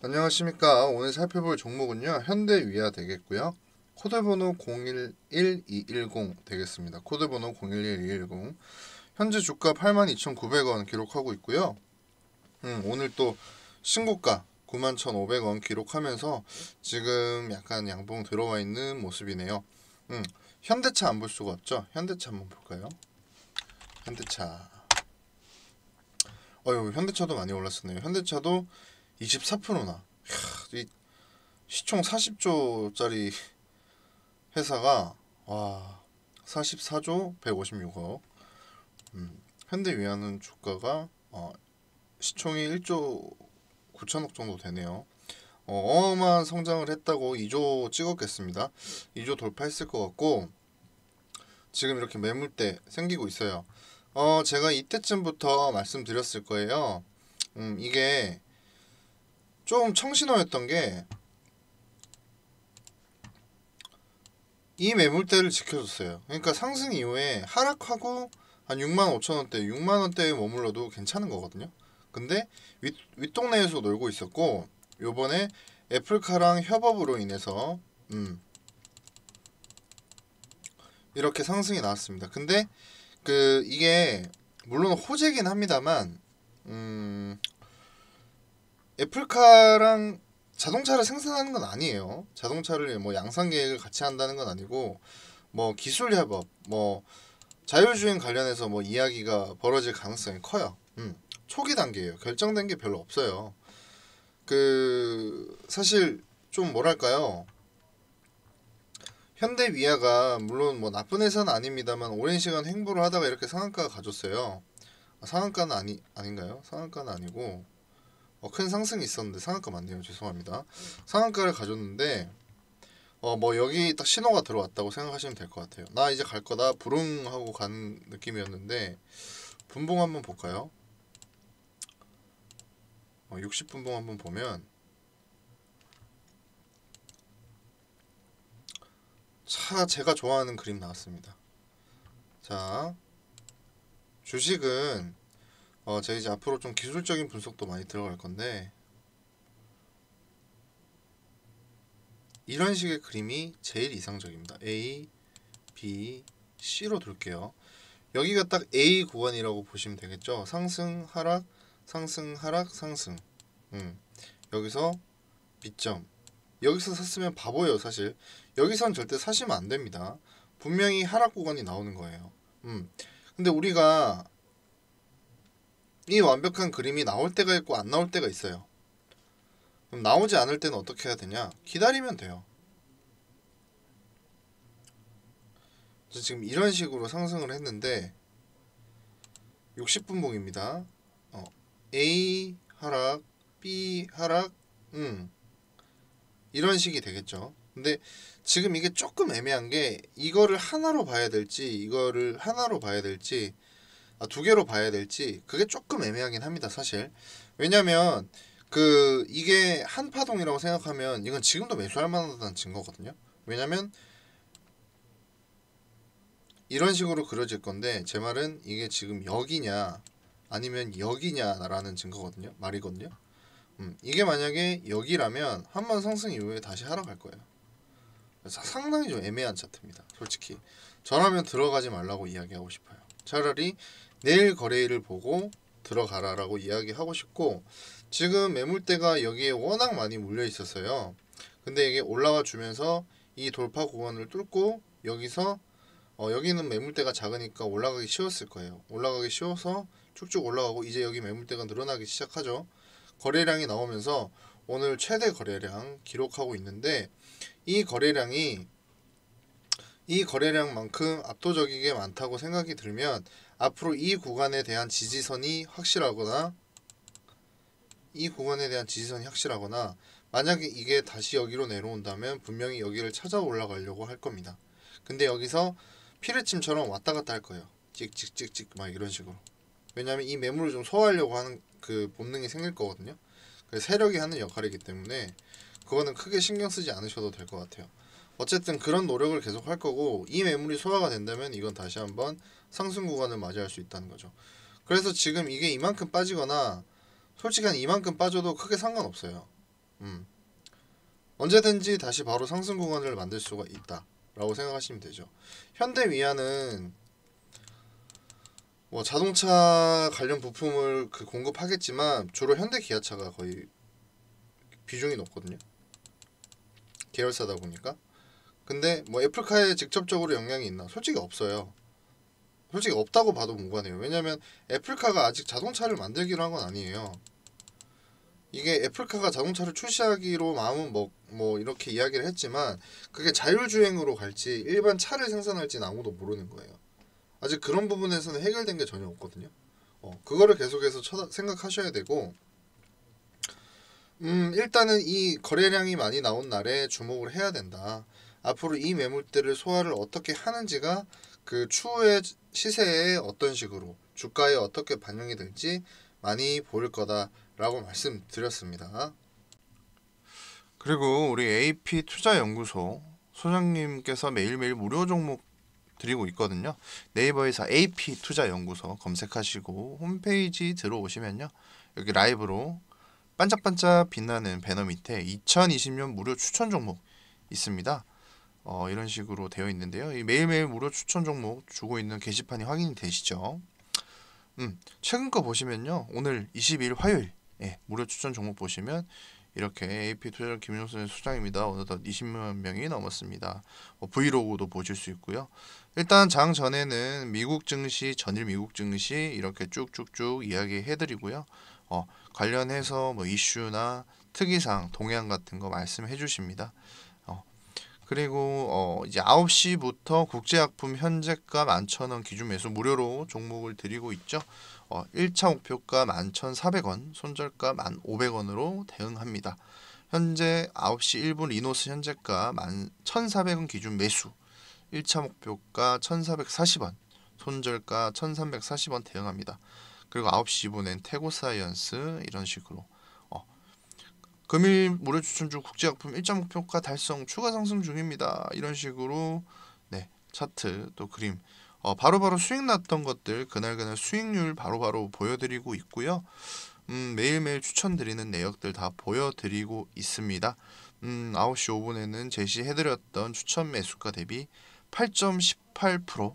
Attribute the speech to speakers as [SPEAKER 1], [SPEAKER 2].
[SPEAKER 1] 안녕하십니까. 오늘 살펴볼 종목은요. 현대위아 되겠고요. 코드번호 011210 되겠습니다. 코드번호 011210 현재 주가 82,900원 기록하고 있고요. 음, 오늘 또 신고가 91,500원 기록하면서 지금 약간 양봉 들어와 있는 모습이네요. 음, 현대차 안 볼 수가 없죠. 현대차 한번 볼까요? 현대차. 어유 현대차도 많이 올랐었네요. 현대차도 24%나. 이 시총 40조짜리 회사가 와 44조 156억. 음, 현대위안은 주가가 어, 시총이 1조 9천억 정도 되네요. 어, 어마어마한 성장을 했다고 2조 찍었겠습니다. 2조 돌파했을 것 같고 지금 이렇게 매물대 생기고 있어요. 어, 제가 이때쯤부터 말씀드렸을 거예요. 음, 이게 좀 청신호였던 게 이 매물대를 지켜줬어요. 그러니까 상승 이후에 하락하고 한 6만 5천 원대, 6만 원대에 머물러도 괜찮은 거거든요. 근데 윗, 윗동네에서 놀고 있었고 요번에 애플카랑 협업으로 인해서 음, 이렇게 상승이 나왔습니다. 근데 그 이게 물론 호재긴 합니다만 음, 애플카랑 자동차를 생산하는 건 아니에요. 자동차를 뭐 양산 계획을 같이 한다는 건 아니고 뭐 기술 협업, 뭐 자율주행 관련해서 뭐 이야기가 벌어질 가능성이 커요. 음. 초기 단계예요. 결정된 게 별로 없어요. 그 사실 좀 뭐랄까요? 현대위아가 물론 뭐 나쁜 회사는 아닙니다만 오랜 시간 행보를 하다가 이렇게 상한가 가가졌어요 상한가는 아니 아닌가요? 상한가는 아니고 어, 큰 상승이 있었는데 상한가 맞네요. 죄송합니다. 상한가를 가졌는데 어 뭐 여기 딱 신호가 들어왔다고 생각하시면 될 것 같아요. 나 이제 갈 거다 부릉 하고 간 느낌이었는데 분봉 한번 볼까요? 어, 60분봉 한번 보면 차 제가 좋아하는 그림 나왔습니다. 자 주식은 어, 제가 이제 앞으로 좀 기술적인 분석도 많이 들어갈 건데 이런 식의 그림이 제일 이상적입니다. A, B, C로 둘게요. 여기가 딱 A 구간이라고 보시면 되겠죠. 상승, 하락, 상승, 하락, 상승. 음. 여기서 B점. 여기서 샀으면 바보예요, 사실. 여기선 절대 사시면 안 됩니다. 분명히 하락 구간이 나오는 거예요. 음. 근데 우리가 이 완벽한 그림이 나올 때가 있고 안 나올 때가 있어요. 그럼 나오지 않을 때는 어떻게 해야 되냐? 기다리면 돼요. 지금 이런 식으로 상승을 했는데 60분 봉입니다. 어, A 하락, B 하락, 음 이런 식이 되겠죠. 근데 지금 이게 조금 애매한 게 이거를 하나로 봐야 될지 이거를 하나로 봐야 될지 아, 두 개로 봐야 될지 그게 조금 애매하긴 합니다 사실 왜냐면 그 이게 한파동이라고 생각하면 이건 지금도 매수할 만하다는 증거거든요 왜냐면 이런 식으로 그려질 건데 제 말은 이게 지금 여기냐 아니면 여기냐라는 증거거든요 말이거든요 음, 이게 만약에 여기라면 한 번 상승 이후에 다시 하러 갈 거예요 상당히 좀 애매한 차트입니다 솔직히 저라면 들어가지 말라고 이야기하고 싶어요 차라리 내일 거래일을 보고 들어가라라고 이야기하고 싶고 지금 매물대가 여기에 워낙 많이 몰려 있어서요. 근데 이게 올라와 주면서 이 돌파 구간을 뚫고 여기서 어, 여기는 매물대가 작으니까 올라가기 쉬웠을 거예요. 올라가기 쉬워서 쭉쭉 올라가고 이제 여기 매물대가 늘어나기 시작하죠. 거래량이 나오면서 오늘 최대 거래량 기록하고 있는데 이 거래량이 이 거래량만큼 압도적이게 많다고 생각이 들면 앞으로 이 구간에 대한 지지선이 확실하거나 이 구간에 대한 지지선이 확실하거나 만약에 이게 다시 여기로 내려온다면 분명히 여기를 찾아 올라가려고 할 겁니다. 근데 여기서 피르침처럼 왔다 갔다 할 거예요. 찍 찍 찍 찍 막 이런 식으로. 왜냐하면 이 매물을 좀 소화하려고 하는 그 본능이 생길 거거든요. 그 세력이 하는 역할이기 때문에 그거는 크게 신경 쓰지 않으셔도 될 것 같아요. 어쨌든 그런 노력을 계속 할 거고 이 매물이 소화가 된다면 이건 다시 한번 상승 구간을 맞이할 수 있다는 거죠. 그래서 지금 이게 이만큼 빠지거나 솔직히 이만큼 빠져도 크게 상관없어요. 음. 언제든지 다시 바로 상승 구간을 만들 수가 있다. 라고 생각하시면 되죠. 현대위안은뭐 자동차 관련 부품을 그 공급하겠지만 주로 현대 기아차가 거의 비중이 높거든요. 계열사다 보니까 근데 뭐 애플카에 직접적으로 영향이 있나? 솔직히 없어요. 솔직히 없다고 봐도 무관해요. 왜냐면 애플카가 아직 자동차를 만들기로 한 건 아니에요. 이게 애플카가 자동차를 출시하기로 마음은 뭐, 뭐 이렇게 이야기를 했지만 그게 자율주행으로 갈지 일반 차를 생산할지는 아무도 모르는 거예요. 아직 그런 부분에서는 해결된 게 전혀 없거든요. 어, 그거를 계속해서 쳐다, 생각하셔야 되고 음, 일단은 이 거래량이 많이 나온 날에 주목을 해야 된다. 앞으로 이 매물들을 소화를 어떻게 하는지가 그 추후의 시세에 어떤 식으로 주가에 어떻게 반영이 될지 많이 보일 거다라고 말씀드렸습니다. 그리고 우리 AP 투자연구소 소장님께서 매일매일 무료 종목 드리고 있거든요. 네이버에서 AP 투자연구소 검색하시고 홈페이지 들어오시면요. 여기 라이브로 반짝반짝 빛나는 배너 밑에 2020년 무료 추천 종목 있습니다. 어, 이런 식으로 되어 있는데요. 매일매일 무료 추천 종목 주고 있는 게시판이 확인이 되시죠. 음, 최근 거 보시면요. 오늘 22일 화요일 예, 무료 추천 종목 보시면 이렇게 AP 투자전 김용순 소장입니다. 어느덧 20만 명이 넘었습니다. 어, 브이로그도 보실 수 있고요. 일단 장 전에는 미국 증시, 전일 미국 증시 이렇게 쭉쭉쭉 이야기해드리고요. 어, 관련해서 뭐 이슈나 특이사 동향 같은 거 말씀해 주십니다. 그리고 어 이제 9시부터 국제약품 현재가 11,000원 기준 매수 무료로 종목을 드리고 있죠. 어 1차 목표가 11,400원, 손절가 1,500원으로 대응합니다. 현재 9시 1분 리노스 현재가 1,400원 기준 매수, 1차 목표가 1,440원, 손절가 1,340원 대응합니다. 그리고 9시 2분엔 태고사이언스 이런 식으로 금일 모래추천주 국제약품 1자평가 달성 추가 상승 중입니다. 이런 식으로 네 차트 또 그림 어, 바로바로 수익 났던 것들 그날그날 수익률 바로바로 바로 보여드리고 있고요. 음, 매일매일 추천드리는 내역들 다 보여드리고 있습니다. 음, 9시 5분에는 제시해드렸던 추천 매수가 대비 8.18%